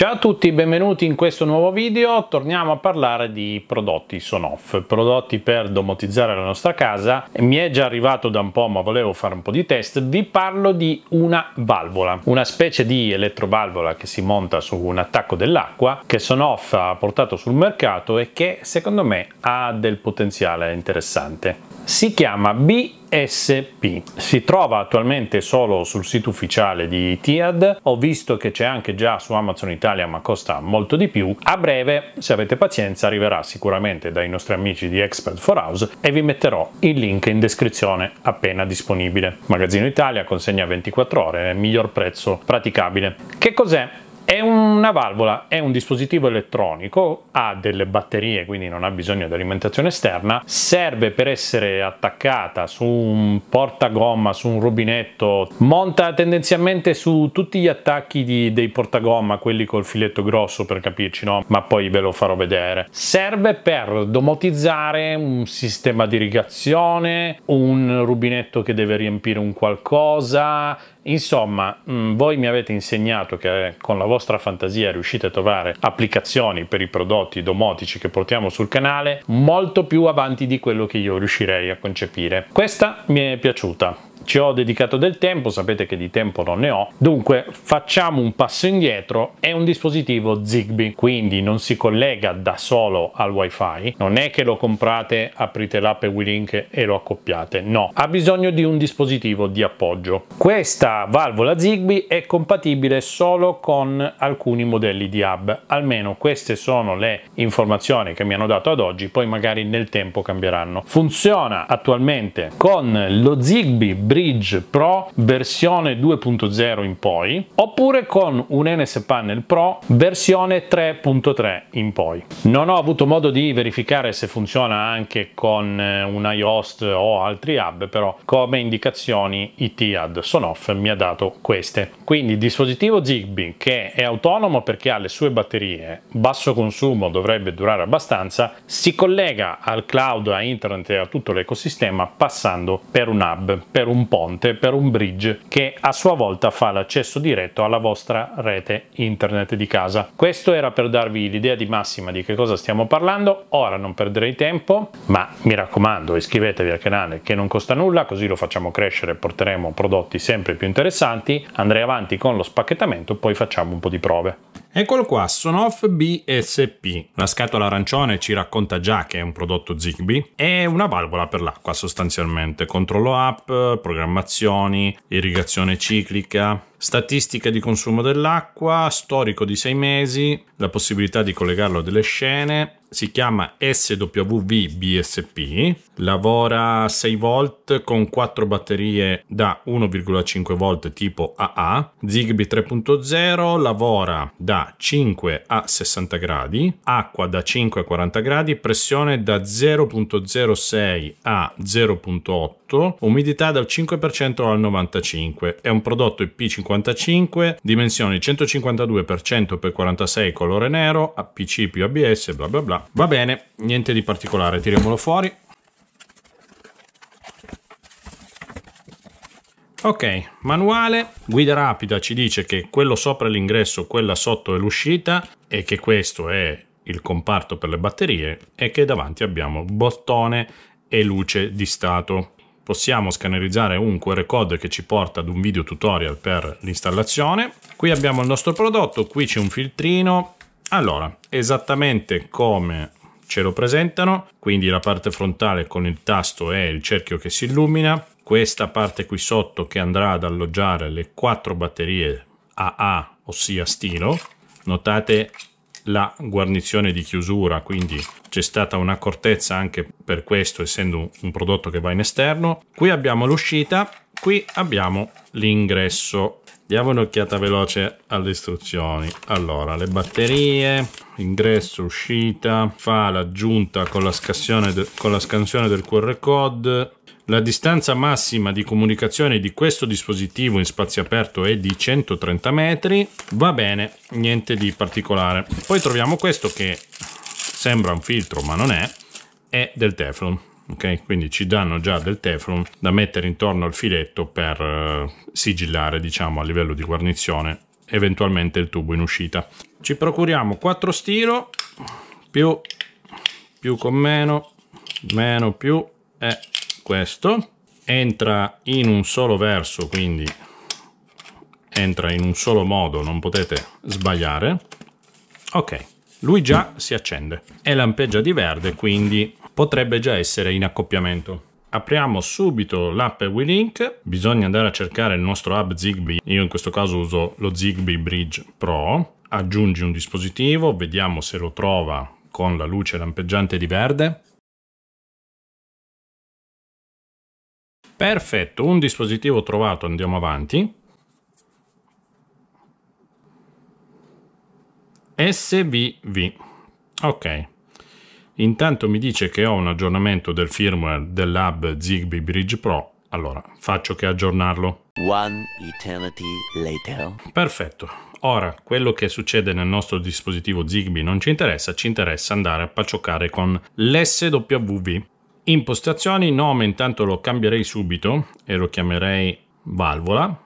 Ciao a tutti, benvenuti in questo nuovo video. Torniamo a parlare di prodotti Sonoff, prodotti per domotizzare la nostra casa. Mi è già arrivato da un po', ma volevo fare un po' di test. Vi parlo di una valvola, una specie di elettrovalvola che si monta su un attacco dell'acqua che Sonoff ha portato sul mercato e che secondo me ha del potenziale interessante. Si chiama B SP. Si trova attualmente solo sul sito ufficiale di TIAD, ho visto che c'è anche già su Amazon Italia ma costa molto di più. A breve, se avete pazienza, arriverà sicuramente dai nostri amici di Expert for House e vi metterò il link in descrizione appena disponibile. Magazzino Italia consegna 24 ore, miglior prezzo praticabile. Che cos'è? È una valvola, è un dispositivo elettronico, ha delle batterie, quindi non ha bisogno di alimentazione esterna, serve per essere attaccata su un portagomma, su un rubinetto, monta tendenzialmente su tutti gli attacchi di, dei portagomma, quelli col filetto grosso per capirci, no? Ma poi ve lo farò vedere. Serve per domotizzare un sistema di irrigazione, un rubinetto che deve riempire un qualcosa, Insomma, mh, mm, voi mi avete insegnato che eh, con la vostra fantasia riuscite a trovare applicazioni per i prodotti domotici che portiamo sul canale molto più avanti di quello che io riuscirei a concepire. Questa mi è piaciuta, ci ho dedicato del tempo, sapete che di tempo non ne ho, dunque facciamo un passo indietro, è un dispositivo Zigbee, quindi non si collega da solo al Wi-Fi. non è che lo comprate, aprite l'app e WeLink e lo accoppiate, no, ha bisogno di un dispositivo di appoggio. Questa valvola Zigbee è compatibile solo con alcuni modelli di hub, almeno queste sono le informazioni che mi hanno dato ad oggi, poi magari nel tempo cambieranno. Funziona attualmente con lo Zigbee Bridge Pro versione 2.0 in poi, oppure con un NS Panel Pro versione 3.3 in poi. Non ho avuto modo di verificare se funziona anche con eh, un iOS o altri hub, però come indicazioni i t sono off mi mi ha dato queste. Quindi il dispositivo Zigbee che è autonomo perché ha le sue batterie, basso consumo, dovrebbe durare abbastanza, si collega al cloud, a internet e a tutto l'ecosistema passando per un hub, per un ponte, per un bridge che a sua volta fa l'accesso diretto alla vostra rete internet di casa. Questo era per darvi l'idea di massima di che cosa stiamo parlando, ora non perderei tempo, ma mi raccomando iscrivetevi al canale che non costa nulla, così lo facciamo crescere e porteremo prodotti sempre più interessanti, andrei avanti con lo spacchettamento, poi facciamo un po' di prove. Eccolo qua, Sonoff BSP. La scatola arancione ci racconta già che è un prodotto Zigbee. È una valvola per l'acqua sostanzialmente. Controllo app, programmazioni, irrigazione ciclica, statistica di consumo dell'acqua, storico di 6 mesi, la possibilità di collegarlo a delle scene, si chiama SWV BSP, lavora 6 volt con 4 batterie da 1,5 volt tipo AA, Zigbee 3.0 lavora da 5 a 60 gradi, acqua da 5 a 40 gradi, pressione da 0.06 a 0.8 prodotto, umidità dal 5% al 95%. È un prodotto IP55, dimensioni 152x100x46 colore nero, APC più ABS, bla bla bla. Va bene, niente di particolare, tiriamolo fuori. Ok, manuale, guida rapida ci dice che quello sopra è l'ingresso, quella sotto è l'uscita e che questo è il comparto per le batterie e che davanti abbiamo bottone e luce di stato possiamo scannerizzare un QR code che ci porta ad un video tutorial per l'installazione. Qui abbiamo il nostro prodotto, qui c'è un filtrino. Allora, esattamente come ce lo presentano, quindi la parte frontale con il tasto è il cerchio che si illumina, questa parte qui sotto che andrà ad alloggiare le quattro batterie AA, ossia stilo. Notate la guarnizione di chiusura, quindi c'è stata un'accortezza anche per questo, essendo un prodotto che va in esterno. Qui abbiamo l'uscita, qui abbiamo l'ingresso. Diamo un'occhiata veloce alle istruzioni. Allora, le batterie, ingresso, uscita, fa l'aggiunta con la, scansione, de con la scansione del QR code, la distanza massima di comunicazione di questo dispositivo in spazio aperto è di 130 metri, va bene, niente di particolare. Poi troviamo questo che sembra un filtro ma non è, è del Teflon. Okay? Quindi ci danno già del Teflon da mettere intorno al filetto per eh, sigillare diciamo a livello di guarnizione eventualmente il tubo in uscita. Ci procuriamo 4 stilo più più con meno meno più e eh, questo entra in un solo verso quindi entra in un solo modo non potete sbagliare ok lui già si accende e lampeggia di verde quindi potrebbe già essere in accoppiamento apriamo subito l'app WeLink bisogna andare a cercare il nostro hub Zigbee io in questo caso uso lo Zigbee Bridge Pro aggiungi un dispositivo vediamo se lo trova con la luce lampeggiante di verde Perfetto, un dispositivo trovato, andiamo avanti. SVV. Ok. Intanto mi dice che ho un aggiornamento del firmware dell'hub Zigbee Bridge Pro. Allora, faccio che aggiornarlo. One eternity later. Perfetto. Ora, quello che succede nel nostro dispositivo Zigbee non ci interessa, ci interessa andare a pacioccare con l'SWV. Impostazioni, nome intanto lo cambierei subito e lo chiamerei valvola.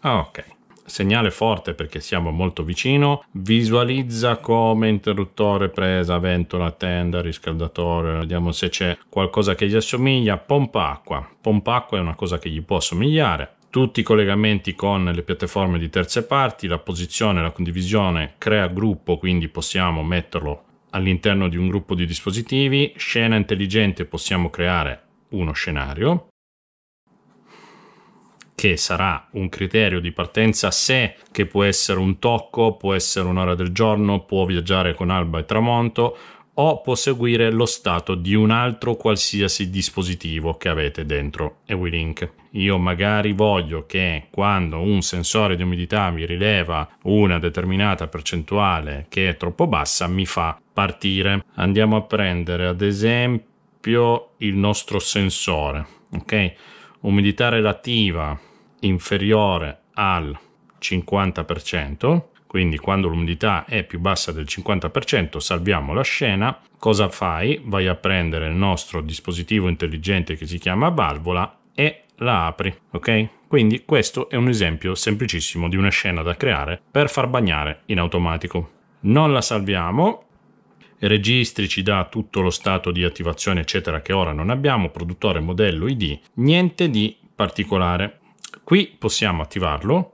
Ah, ok. Segnale forte perché siamo molto vicino. Visualizza come interruttore, presa, ventola, tenda, riscaldatore. Vediamo se c'è qualcosa che gli assomiglia. Pompa acqua. Pompa acqua è una cosa che gli può assomigliare tutti i collegamenti con le piattaforme di terze parti, la posizione, la condivisione crea gruppo, quindi possiamo metterlo all'interno di un gruppo di dispositivi, scena intelligente possiamo creare uno scenario che sarà un criterio di partenza se che può essere un tocco, può essere un'ora del giorno, può viaggiare con alba e tramonto o può seguire lo stato di un altro qualsiasi dispositivo che avete dentro EwiLink io magari voglio che quando un sensore di umidità mi rileva una determinata percentuale che è troppo bassa, mi fa partire. Andiamo a prendere ad esempio il nostro sensore, ok? Umidità relativa inferiore al 50%, quindi quando l'umidità è più bassa del 50% salviamo la scena. Cosa fai? Vai a prendere il nostro dispositivo intelligente che si chiama valvola e la apri, ok? Quindi questo è un esempio semplicissimo di una scena da creare per far bagnare in automatico. Non la salviamo, il registri ci dà tutto lo stato di attivazione eccetera che ora non abbiamo, produttore, modello, id, niente di particolare. Qui possiamo attivarlo,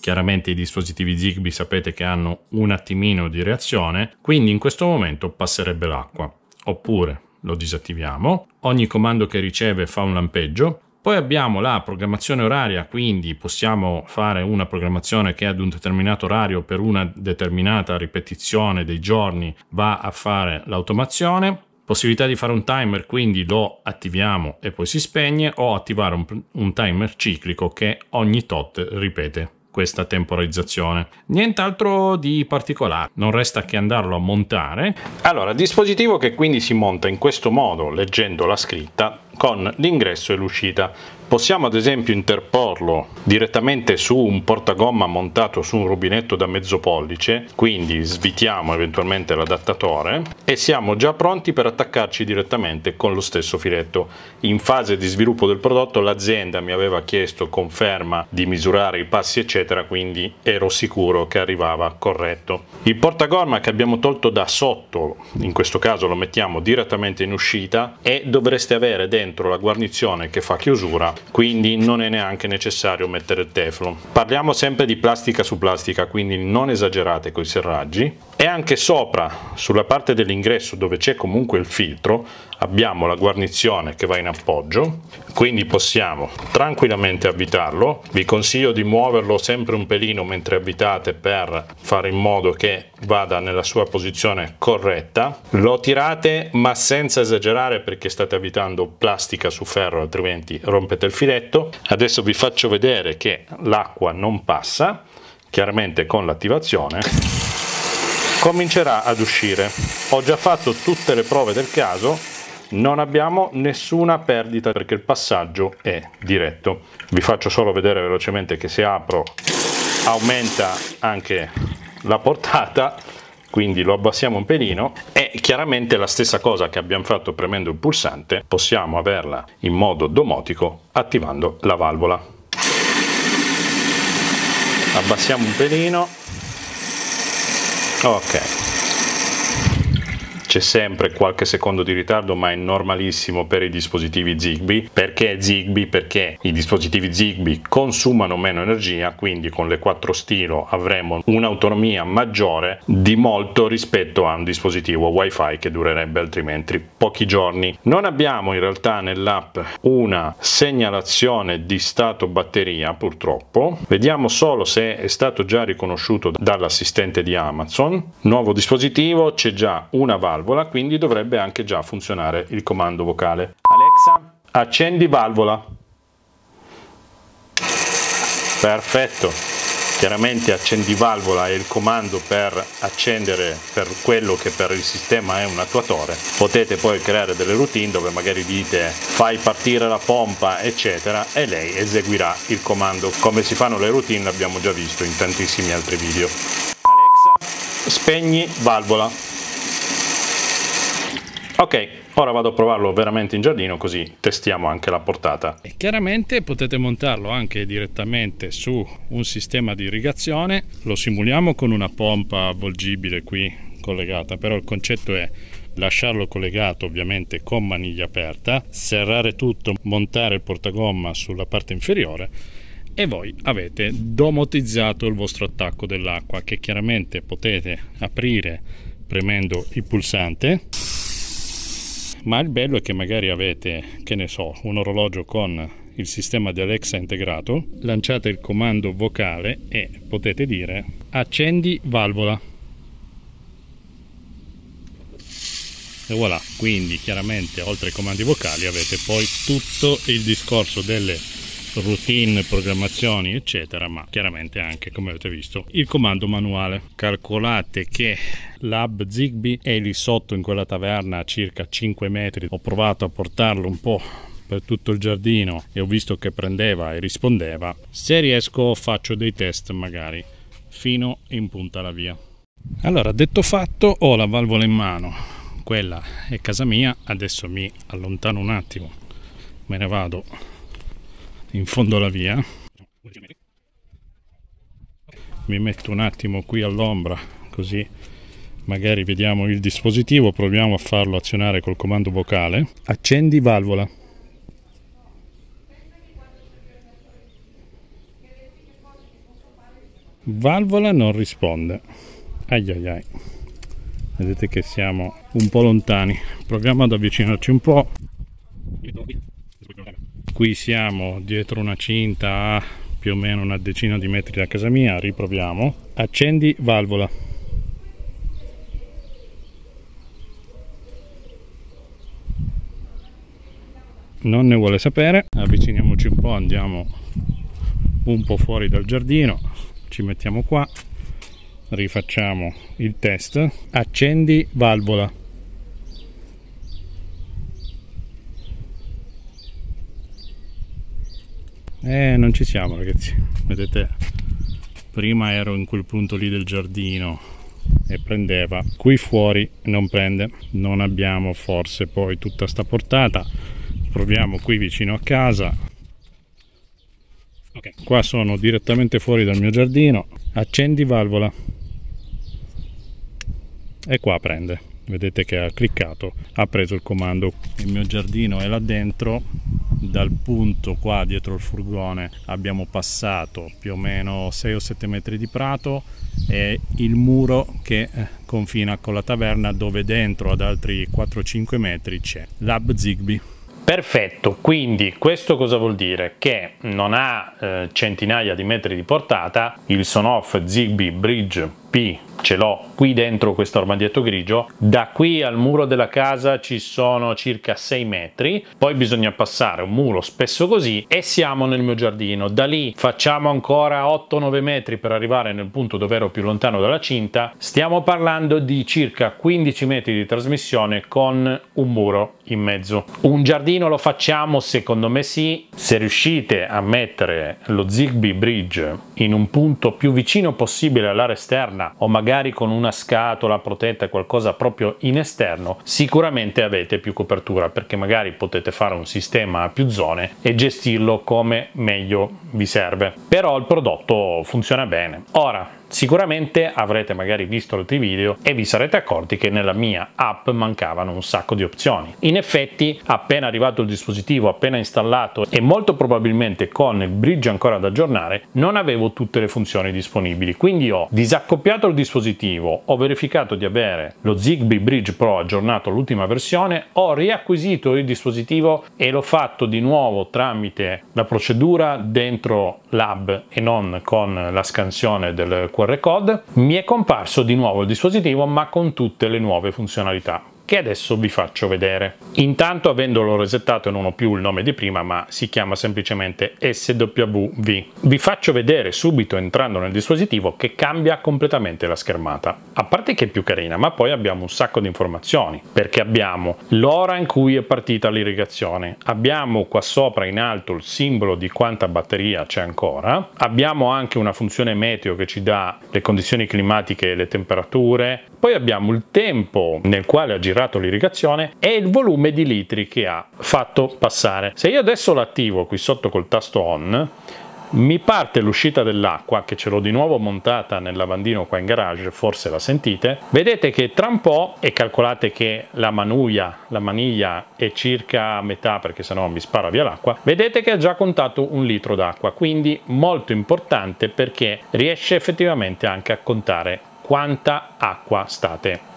chiaramente i dispositivi Zigbee sapete che hanno un attimino di reazione, quindi in questo momento passerebbe l'acqua, oppure lo disattiviamo, ogni comando che riceve fa un lampeggio, poi abbiamo la programmazione oraria, quindi possiamo fare una programmazione che ad un determinato orario per una determinata ripetizione dei giorni va a fare l'automazione. Possibilità di fare un timer, quindi lo attiviamo e poi si spegne, o attivare un, un timer ciclico che ogni tot ripete questa temporizzazione. Nient'altro di particolare, non resta che andarlo a montare. Allora, dispositivo che quindi si monta in questo modo, leggendo la scritta, con l'ingresso e l'uscita. Possiamo ad esempio interporlo direttamente su un portagomma montato su un rubinetto da mezzo pollice, quindi svitiamo eventualmente l'adattatore e siamo già pronti per attaccarci direttamente con lo stesso filetto. In fase di sviluppo del prodotto l'azienda mi aveva chiesto conferma di misurare i passi eccetera, quindi ero sicuro che arrivava corretto. Il portagomma che abbiamo tolto da sotto, in questo caso lo mettiamo direttamente in uscita e dovreste avere dentro la guarnizione che fa chiusura quindi non è neanche necessario mettere teflon. Parliamo sempre di plastica su plastica, quindi non esagerate con i serraggi e anche sopra, sulla parte dell'ingresso dove c'è comunque il filtro, abbiamo la guarnizione che va in appoggio, quindi possiamo tranquillamente avvitarlo. Vi consiglio di muoverlo sempre un pelino mentre avvitate per fare in modo che vada nella sua posizione corretta. Lo tirate ma senza esagerare perché state avvitando plastica su ferro altrimenti rompete il filetto. Adesso vi faccio vedere che l'acqua non passa, chiaramente con l'attivazione comincerà ad uscire. Ho già fatto tutte le prove del caso non abbiamo nessuna perdita perché il passaggio è diretto. Vi faccio solo vedere velocemente che se apro aumenta anche la portata, quindi lo abbassiamo un pelino e chiaramente la stessa cosa che abbiamo fatto premendo il pulsante possiamo averla in modo domotico attivando la valvola. Abbassiamo un pelino, ok c'è sempre qualche secondo di ritardo ma è normalissimo per i dispositivi Zigbee perché Zigbee? perché i dispositivi Zigbee consumano meno energia quindi con le 4 stilo avremo un'autonomia maggiore di molto rispetto a un dispositivo wifi che durerebbe altrimenti pochi giorni non abbiamo in realtà nell'app una segnalazione di stato batteria purtroppo vediamo solo se è stato già riconosciuto dall'assistente di Amazon nuovo dispositivo c'è già una valvola valvola, quindi dovrebbe anche già funzionare il comando vocale. Alexa, accendi valvola. Perfetto. Chiaramente accendi valvola è il comando per accendere per quello che per il sistema è un attuatore. Potete poi creare delle routine dove magari dite fai partire la pompa eccetera e lei eseguirà il comando. Come si fanno le routine l'abbiamo già visto in tantissimi altri video Alexa, spegni valvola Ok, ora vado a provarlo veramente in giardino così testiamo anche la portata. E chiaramente potete montarlo anche direttamente su un sistema di irrigazione, lo simuliamo con una pompa avvolgibile qui collegata, però il concetto è lasciarlo collegato ovviamente con maniglia aperta, serrare tutto, montare il portagomma sulla parte inferiore e voi avete domotizzato il vostro attacco dell'acqua che chiaramente potete aprire premendo il pulsante ma il bello è che magari avete, che ne so, un orologio con il sistema di Alexa integrato, lanciate il comando vocale e potete dire accendi valvola. E voilà, quindi chiaramente oltre ai comandi vocali avete poi tutto il discorso delle routine, programmazioni eccetera, ma chiaramente anche come avete visto il comando manuale. Calcolate che l'hub Zigbee è lì sotto in quella taverna a circa 5 metri, ho provato a portarlo un po' per tutto il giardino e ho visto che prendeva e rispondeva. Se riesco faccio dei test magari fino in punta alla via. Allora, detto fatto, ho la valvola in mano. Quella è casa mia, adesso mi allontano un attimo. Me ne vado in fondo alla via mi metto un attimo qui all'ombra così magari vediamo il dispositivo proviamo a farlo azionare col comando vocale accendi valvola valvola non risponde ai ai ai vedete che siamo un po' lontani proviamo ad avvicinarci un po' qui siamo dietro una cinta a più o meno una decina di metri da casa mia riproviamo accendi valvola non ne vuole sapere avviciniamoci un po' andiamo un po' fuori dal giardino ci mettiamo qua rifacciamo il test accendi valvola eh non ci siamo ragazzi vedete prima ero in quel punto lì del giardino e prendeva qui fuori non prende non abbiamo forse poi tutta sta portata proviamo qui vicino a casa Ok, qua sono direttamente fuori dal mio giardino accendi valvola e qua prende vedete che ha cliccato ha preso il comando il mio giardino è là dentro dal punto qua dietro il furgone abbiamo passato più o meno 6 o 7 metri di prato e il muro che eh, confina con la taverna dove dentro ad altri 4-5 metri c'è l'hub Zigbee. Perfetto, quindi questo cosa vuol dire? Che non ha eh, centinaia di metri di portata, il Sonoff Zigbee Bridge P ce l'ho qui dentro questo armadietto grigio. Da qui al muro della casa ci sono circa 6 metri, poi bisogna passare un muro spesso così e siamo nel mio giardino. Da lì facciamo ancora 8-9 metri per arrivare nel punto dove ero più lontano dalla cinta. Stiamo parlando di circa 15 metri di trasmissione con un muro in mezzo. Un giardino lo facciamo? Secondo me sì. Se riuscite a mettere lo Zigbee Bridge in un punto più vicino possibile all'area esterna o magari con una scatola protetta, qualcosa proprio in esterno, sicuramente avete più copertura perché magari potete fare un sistema a più zone e gestirlo come meglio vi serve. Però il prodotto funziona bene. Ora, Sicuramente avrete magari visto altri video e vi sarete accorti che nella mia app mancavano un sacco di opzioni. In effetti, appena arrivato il dispositivo, appena installato e molto probabilmente con il bridge ancora da aggiornare, non avevo tutte le funzioni disponibili. Quindi ho disaccoppiato il dispositivo, ho verificato di avere lo Zigbee Bridge Pro aggiornato all'ultima versione, ho riacquisito il dispositivo e l'ho fatto di nuovo tramite la procedura dentro l'hub e non con la scansione del QR code, mi è comparso di nuovo il dispositivo ma con tutte le nuove funzionalità che adesso vi faccio vedere. Intanto avendolo resettato non ho più il nome di prima ma si chiama semplicemente SWV. Vi faccio vedere subito entrando nel dispositivo che cambia completamente la schermata. A parte che è più carina ma poi abbiamo un sacco di informazioni perché abbiamo l'ora in cui è partita l'irrigazione, abbiamo qua sopra in alto il simbolo di quanta batteria c'è ancora, abbiamo anche una funzione meteo che ci dà le condizioni climatiche e le temperature, poi abbiamo il tempo nel quale ha girato l'irrigazione e il volume di litri che ha fatto passare. Se io adesso l'attivo qui sotto col tasto on, mi parte l'uscita dell'acqua che ce l'ho di nuovo montata nel lavandino qua in garage forse la sentite vedete che tra un po' e calcolate che la manuia la maniglia è circa a metà perché sennò mi spara via l'acqua vedete che ha già contato un litro d'acqua quindi molto importante perché riesce effettivamente anche a contare quanta acqua state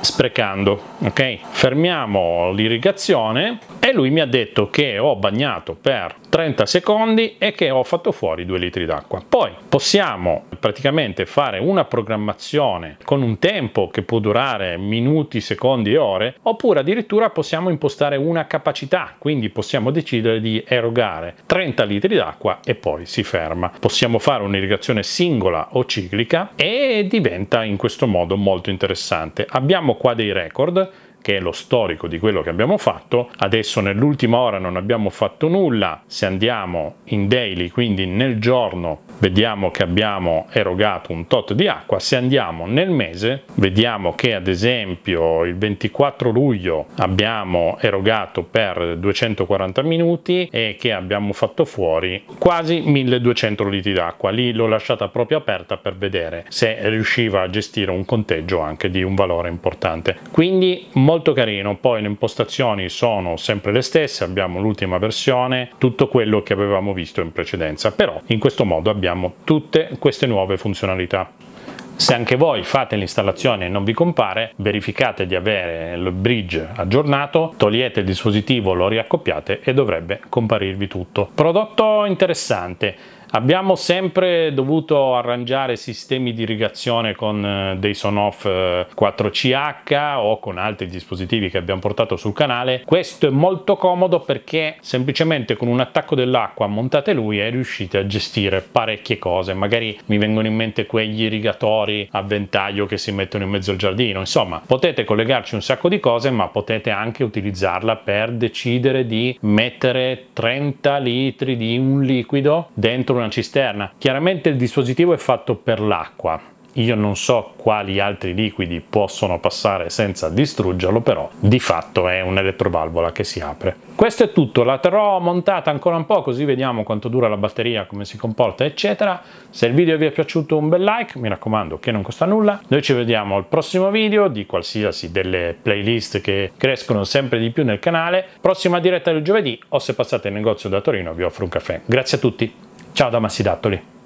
sprecando. Ok, fermiamo l'irrigazione e lui mi ha detto che ho bagnato per 30 secondi e che ho fatto fuori 2 litri d'acqua. Poi possiamo praticamente fare una programmazione con un tempo che può durare minuti, secondi e ore, oppure addirittura possiamo impostare una capacità, quindi possiamo decidere di erogare 30 litri d'acqua e poi si ferma. Possiamo fare un'irrigazione singola o ciclica e diventa in questo modo molto interessante. Abbiamo qua dei record che è lo storico di quello che abbiamo fatto. Adesso nell'ultima ora non abbiamo fatto nulla, se andiamo in daily, quindi nel giorno vediamo che abbiamo erogato un tot di acqua, se andiamo nel mese vediamo che ad esempio il 24 luglio abbiamo erogato per 240 minuti e che abbiamo fatto fuori quasi 1200 litri d'acqua, lì l'ho lasciata proprio aperta per vedere se riusciva a gestire un conteggio anche di un valore importante, quindi molto carino, poi le impostazioni sono sempre le stesse, abbiamo l'ultima versione, tutto quello che avevamo visto in precedenza, però in questo modo abbiamo abbiamo tutte queste nuove funzionalità. Se anche voi fate l'installazione e non vi compare, verificate di avere il bridge aggiornato, togliete il dispositivo, lo riaccoppiate e dovrebbe comparirvi tutto. Prodotto interessante Abbiamo sempre dovuto arrangiare sistemi di irrigazione con eh, dei Sonoff 4CH eh, o con altri dispositivi che abbiamo portato sul canale. Questo è molto comodo perché semplicemente con un attacco dell'acqua montate lui e riuscite a gestire parecchie cose. Magari mi vengono in mente quegli irrigatori a ventaglio che si mettono in mezzo al giardino. Insomma, potete collegarci un sacco di cose ma potete anche utilizzarla per decidere di mettere 30 litri di un liquido dentro dentro una cisterna. Chiaramente il dispositivo è fatto per l'acqua, io non so quali altri liquidi possono passare senza distruggerlo, però di fatto è un'elettrovalvola che si apre. Questo è tutto, la terrò montata ancora un po' così vediamo quanto dura la batteria, come si comporta eccetera. Se il video vi è piaciuto un bel like, mi raccomando che non costa nulla. Noi ci vediamo al prossimo video di qualsiasi delle playlist che crescono sempre di più nel canale. Prossima diretta del giovedì o se passate in negozio da Torino vi offro un caffè. Grazie a tutti! Ciao da Massidattoli.